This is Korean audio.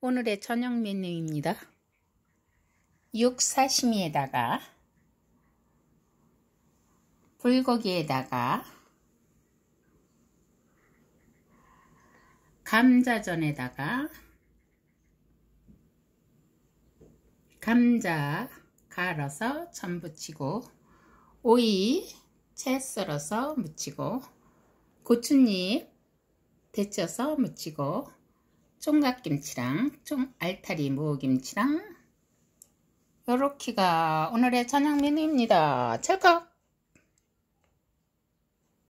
오늘의 저녁 메뉴입니다. 육 사시미에다가 불고기에다가 감자전에다가 감자 갈아서 전 부치고 오이 채 썰어서 무치고 고추잎 데쳐서 무치고 총각김치랑 총 알타리 무김치랑 요렇게가 오늘의 저녁 메뉴입니다. 찰칵!